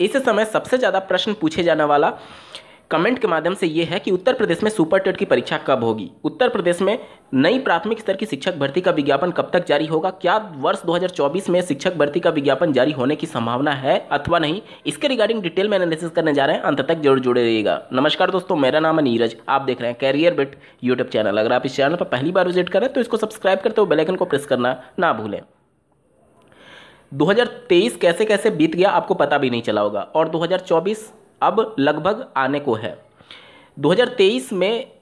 इस समय सबसे ज़्यादा प्रश्न पूछे जाने वाला कमेंट के माध्यम से ये है कि उत्तर प्रदेश में सुपर टेट की परीक्षा कब होगी उत्तर प्रदेश में नई प्राथमिक स्तर की शिक्षक भर्ती का विज्ञापन कब तक जारी होगा क्या वर्ष 2024 में शिक्षक भर्ती का विज्ञापन जारी होने की संभावना है अथवा नहीं इसके रिगार्डिंग डिटेल में एनालिसिस करने जा रहे हैं अंत तक जरूर जुड़े रहिएगा नमस्कार दोस्तों मेरा नाम है नीरज आप देख रहे हैं कैरियर बिट यूट्यूब चैनल अगर आप इस चैनल पर पहली बार विजिट करें तो इसको सब्सक्राइब करते हुए बेलाइकन को प्रेस करना ना भूलें 2023 कैसे कैसे बीत गया आपको पता भी नहीं चला होगा और 2024 अब लगभग आने को है 2023 में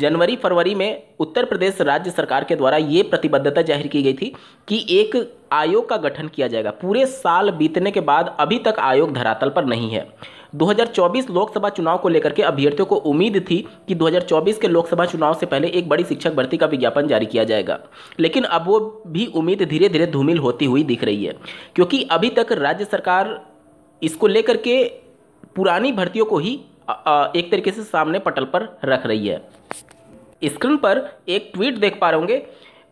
जनवरी फरवरी में उत्तर प्रदेश राज्य सरकार के द्वारा ये प्रतिबद्धता जाहिर की गई थी कि एक आयोग का गठन किया जाएगा पूरे साल बीतने के बाद अभी तक आयोग धरातल पर नहीं है 2024 लोकसभा चुनाव को लेकर के अभ्यर्थियों को उम्मीद थी कि 2024 के लोकसभा चुनाव से पहले एक बड़ी शिक्षक भर्ती का विज्ञापन जारी किया जाएगा लेकिन अब वो भी उम्मीद धीरे धीरे धूमिल होती हुई दिख रही है क्योंकि अभी तक राज्य सरकार इसको लेकर के पुरानी भर्तियों को ही एक तरीके से सामने पटल पर रख रही है स्क्रीन पर एक ट्वीट देख पा रहे होंगे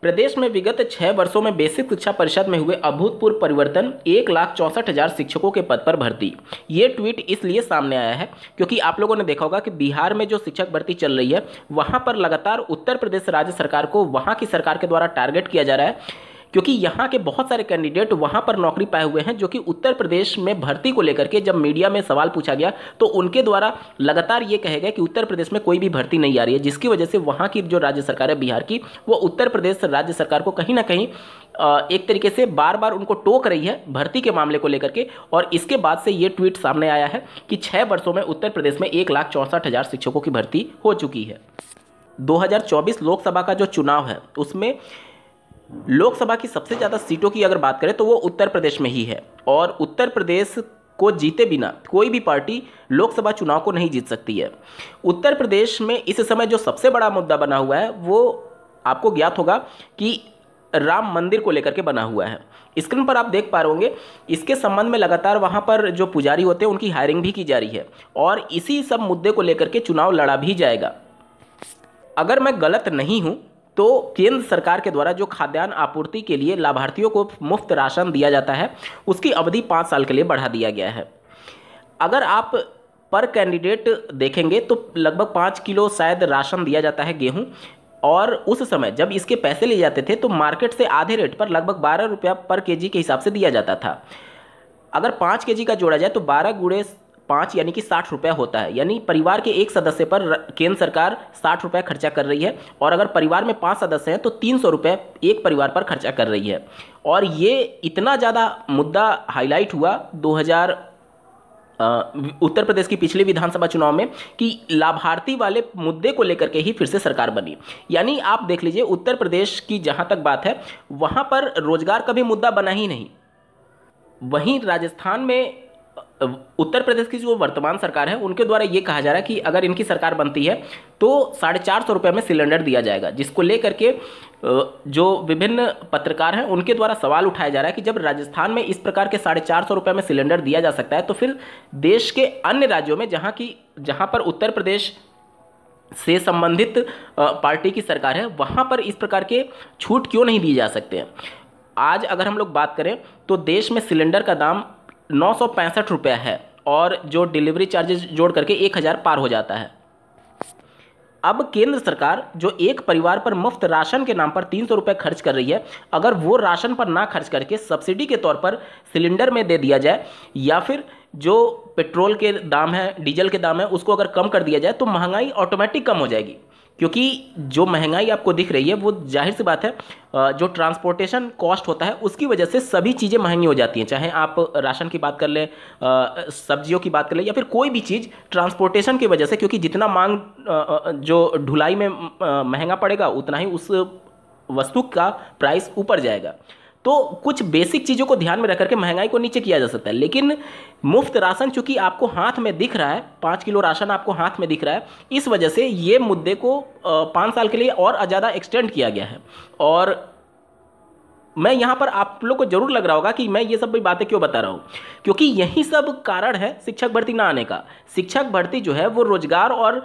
प्रदेश में विगत छः वर्षों में बेसिक शिक्षा परिषद में हुए अभूतपूर्व परिवर्तन एक लाख चौंसठ हज़ार शिक्षकों के पद पर भर्ती ये ट्वीट इसलिए सामने आया है क्योंकि आप लोगों ने देखा होगा कि बिहार में जो शिक्षक भर्ती चल रही है वहाँ पर लगातार उत्तर प्रदेश राज्य सरकार को वहाँ की सरकार के द्वारा टारगेट किया जा रहा है क्योंकि यहाँ के बहुत सारे कैंडिडेट वहाँ पर नौकरी पाए हुए हैं जो कि उत्तर प्रदेश में भर्ती को लेकर के जब मीडिया में सवाल पूछा गया तो उनके द्वारा लगातार ये कहे गए कि उत्तर प्रदेश में कोई भी भर्ती नहीं आ रही है जिसकी वजह से वहाँ की जो राज्य सरकार है बिहार की वो उत्तर प्रदेश राज्य सरकार को कहीं ना कहीं एक तरीके से बार बार उनको टोक रही है भर्ती के मामले को लेकर के और इसके बाद से ये ट्वीट सामने आया है कि छः वर्षों में उत्तर प्रदेश में एक लाख चौंसठ हज़ार शिक्षकों की भर्ती हो चुकी है 2024 लोकसभा का जो चुनाव है उसमें लोकसभा की सबसे ज़्यादा सीटों की अगर बात करें तो वो उत्तर प्रदेश में ही है और उत्तर प्रदेश को जीते बिना कोई भी पार्टी लोकसभा चुनाव को नहीं जीत सकती है उत्तर प्रदेश में इस समय जो सबसे बड़ा मुद्दा बना हुआ है वो आपको ज्ञात होगा कि राम मंदिर को लेकर के बना हुआ है स्क्रीन पर आप देख पा रहे होंगे इसके संबंध में लगातार वहाँ पर जो पुजारी होते हैं उनकी हायरिंग भी की जा रही है और इसी सब मुद्दे को लेकर के चुनाव लड़ा भी जाएगा अगर मैं गलत नहीं हूँ तो केंद्र सरकार के द्वारा जो खाद्यान्न आपूर्ति के लिए लाभार्थियों को मुफ्त राशन दिया जाता है उसकी अवधि पाँच साल के लिए बढ़ा दिया गया है अगर आप पर कैंडिडेट देखेंगे तो लगभग पाँच किलो शायद राशन दिया जाता है गेहूं और उस समय जब इसके पैसे लिए जाते थे तो मार्केट से आधे रेट पर लगभग बारह रुपया पर केजी के हिसाब से दिया जाता था अगर पाँच के जी का जोड़ा जाए तो बारह गुड़े पाँच यानी कि साठ रुपये होता है यानी परिवार के एक सदस्य पर केंद्र सरकार साठ रुपये खर्चा कर रही है और अगर परिवार में पाँच सदस्य हैं तो तीन सौ रुपये एक परिवार पर खर्चा कर रही है और ये इतना ज़्यादा मुद्दा हाईलाइट हुआ दो हजार उत्तर प्रदेश की पिछले विधानसभा चुनाव में कि लाभार्थी वाले मुद्दे को लेकर के ही फिर से सरकार बनी यानी आप देख लीजिए उत्तर प्रदेश की जहाँ तक बात है वहाँ पर रोजगार का भी मुद्दा बना ही नहीं वहीं राजस्थान में उत्तर प्रदेश की जो वर्तमान सरकार है उनके द्वारा ये कहा जा रहा है कि अगर इनकी सरकार बनती है तो साढ़े चार सौ रुपये में सिलेंडर दिया जाएगा जिसको लेकर के जो विभिन्न पत्रकार हैं उनके द्वारा सवाल उठाया जा रहा है कि जब राजस्थान में इस प्रकार के साढ़े चार सौ रुपये में सिलेंडर दिया जा सकता है तो फिर देश के अन्य राज्यों में जहाँ की जहाँ पर उत्तर प्रदेश से संबंधित पार्टी की सरकार है वहाँ पर इस प्रकार के छूट क्यों नहीं दी जा सकते हैं आज अगर हम लोग बात करें तो देश में सिलेंडर का दाम नौ सौ पैंसठ रुपये है और जो डिलीवरी चार्जेस जोड़ करके एक हज़ार पार हो जाता है अब केंद्र सरकार जो एक परिवार पर मुफ्त राशन के नाम पर तीन सौ रुपये खर्च कर रही है अगर वो राशन पर ना खर्च करके सब्सिडी के तौर पर सिलेंडर में दे दिया जाए या फिर जो पेट्रोल के दाम है डीजल के दाम है उसको अगर कम कर दिया जाए तो महंगाई ऑटोमेटिक कम हो जाएगी क्योंकि जो महंगाई आपको दिख रही है वो जाहिर सी बात है जो ट्रांसपोर्टेशन कॉस्ट होता है उसकी वजह से सभी चीज़ें महंगी हो जाती हैं चाहे आप राशन की बात कर लें सब्जियों की बात कर लें या फिर कोई भी चीज़ ट्रांसपोर्टेशन की वजह से क्योंकि जितना मांग जो ढुलाई में महंगा पड़ेगा उतना ही उस वस्तु का प्राइस ऊपर जाएगा तो कुछ बेसिक चीज़ों को ध्यान में रख करके महंगाई को नीचे किया जा सकता है लेकिन मुफ्त राशन चूंकि आपको हाथ में दिख रहा है पाँच किलो राशन आपको हाथ में दिख रहा है इस वजह से ये मुद्दे को पाँच साल के लिए और ज़्यादा एक्सटेंड किया गया है और मैं यहाँ पर आप लोग को जरूर लग रहा होगा कि मैं ये सब भी बातें क्यों बता रहा हूँ क्योंकि यही सब कारण है शिक्षक भर्ती ना आने का शिक्षक भर्ती जो है वो रोजगार और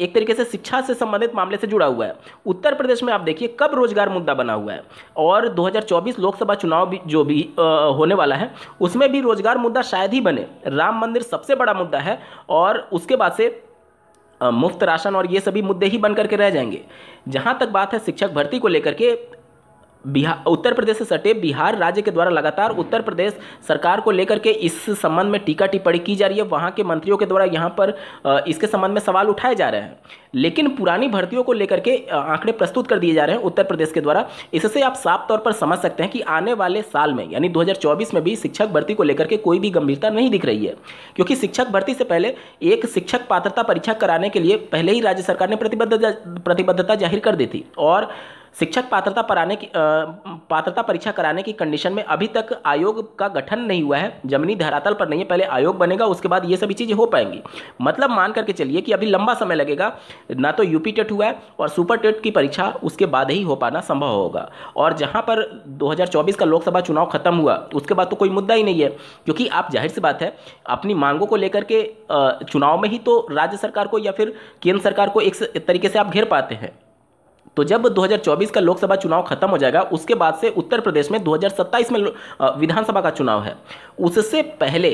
एक तरीके से शिक्षा से संबंधित मामले से जुड़ा हुआ है उत्तर प्रदेश में आप देखिए कब रोजगार मुद्दा बना हुआ है और 2024 लोकसभा चुनाव भी जो भी आ, होने वाला है उसमें भी रोजगार मुद्दा शायद ही बने राम मंदिर सबसे बड़ा मुद्दा है और उसके बाद से मुफ्त राशन और ये सभी मुद्दे ही बन करके रह जाएंगे जहाँ तक बात है शिक्षक भर्ती को लेकर के बिहार उत्तर प्रदेश से सटे बिहार राज्य के द्वारा लगातार उत्तर प्रदेश सरकार को लेकर के इस संबंध में टीका टिप्पणी की जा रही है वहाँ के मंत्रियों के द्वारा यहाँ पर इसके संबंध में सवाल उठाए जा रहे हैं लेकिन पुरानी भर्तियों को लेकर के आंकड़े प्रस्तुत कर दिए जा रहे हैं उत्तर प्रदेश के द्वारा इससे आप साफ तौर पर समझ सकते हैं कि आने वाले साल में यानी दो में भी शिक्षक भर्ती को लेकर के कोई भी गंभीरता नहीं दिख रही है क्योंकि शिक्षक भर्ती से पहले एक शिक्षक पात्रता परीक्षा कराने के लिए पहले ही राज्य सरकार ने प्रतिबद्ध प्रतिबद्धता जाहिर कर दी थी और शिक्षक पात्रता पराने की पात्रता परीक्षा कराने की कंडीशन में अभी तक आयोग का गठन नहीं हुआ है जमीनी धरातल पर नहीं है पहले आयोग बनेगा उसके बाद ये सभी चीज़ें हो पाएंगी मतलब मान करके चलिए कि अभी लंबा समय लगेगा ना तो यूपी टेट हुआ है और सुपर टेट की परीक्षा उसके बाद ही हो पाना संभव होगा और जहाँ पर दो का लोकसभा चुनाव खत्म हुआ उसके बाद तो कोई मुद्दा ही नहीं है क्योंकि आप जाहिर सी बात है अपनी मांगों को लेकर के चुनाव में ही तो राज्य सरकार को या फिर केंद्र सरकार को एक तरीके से आप घेर पाते हैं तो जब 2024 का लोकसभा चुनाव खत्म हो जाएगा उसके बाद से उत्तर प्रदेश में 2027 में विधानसभा का चुनाव है उससे पहले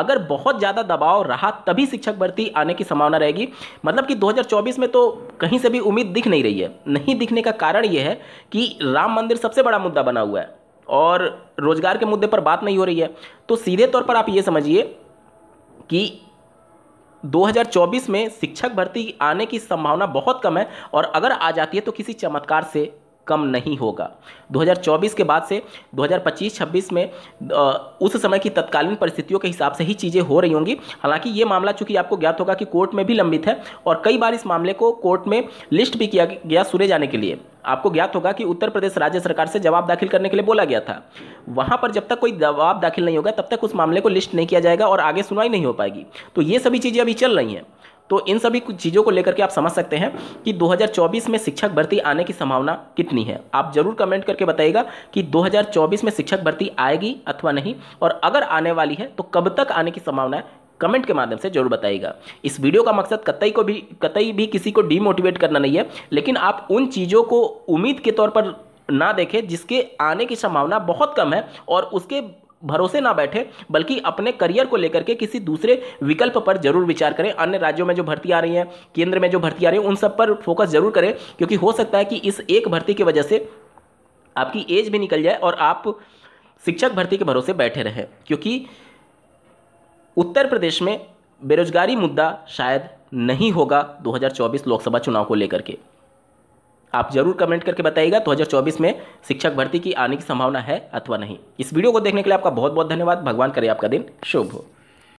अगर बहुत ज़्यादा दबाव रहा तभी शिक्षक भर्ती आने की संभावना रहेगी मतलब कि 2024 में तो कहीं से भी उम्मीद दिख नहीं रही है नहीं दिखने का कारण यह है कि राम मंदिर सबसे बड़ा मुद्दा बना हुआ है और रोजगार के मुद्दे पर बात नहीं हो रही है तो सीधे तौर पर आप ये समझिए कि 2024 में शिक्षक भर्ती आने की संभावना बहुत कम है और अगर आ जाती है तो किसी चमत्कार से कम नहीं होगा 2024 के बाद से 2025-26 में उस समय की तत्कालीन परिस्थितियों के हिसाब से ही चीज़ें हो रही होंगी हालांकि ये मामला चूंकि आपको ज्ञात होगा कि कोर्ट में भी लंबित है और कई बार इस मामले को कोर्ट में लिस्ट भी किया गया सुने जाने के लिए आपको ज्ञात होगा कि उत्तर प्रदेश राज्य सरकार से जवाब दाखिल करने के लिए बोला गया था वहां पर जब तक कोई जवाब दाखिल नहीं होगा तब तक उस मामले को लिस्ट नहीं किया जाएगा और आगे सुनवाई नहीं हो पाएगी तो ये सभी चीज़ें अभी चल रही हैं तो इन सभी कुछ चीज़ों को लेकर के आप समझ सकते हैं कि 2024 में शिक्षक भर्ती आने की संभावना कितनी है आप जरूर कमेंट करके बताइएगा कि 2024 में शिक्षक भर्ती आएगी अथवा नहीं और अगर आने वाली है तो कब तक आने की संभावना है कमेंट के माध्यम से जरूर बताइएगा इस वीडियो का मकसद कतई को भी कतई भी किसी को डीमोटिवेट करना नहीं है लेकिन आप उन चीज़ों को उम्मीद के तौर पर ना देखें जिसके आने की संभावना बहुत कम है और उसके भरोसे ना बैठे बल्कि अपने करियर को लेकर के किसी दूसरे विकल्प पर जरूर विचार करें अन्य राज्यों में जो भर्ती आ रही है केंद्र में जो भर्ती आ रही है उन सब पर फोकस जरूर करें क्योंकि हो सकता है कि इस एक भर्ती की वजह से आपकी एज भी निकल जाए और आप शिक्षक भर्ती के भरोसे बैठे रहें क्योंकि उत्तर प्रदेश में बेरोजगारी मुद्दा शायद नहीं होगा 2024 लोकसभा चुनाव को लेकर के आप जरूर कमेंट करके बताइएगा 2024 तो में शिक्षक भर्ती की आने की संभावना है अथवा नहीं इस वीडियो को देखने के लिए आपका बहुत बहुत धन्यवाद भगवान करे आपका दिन शुभ हो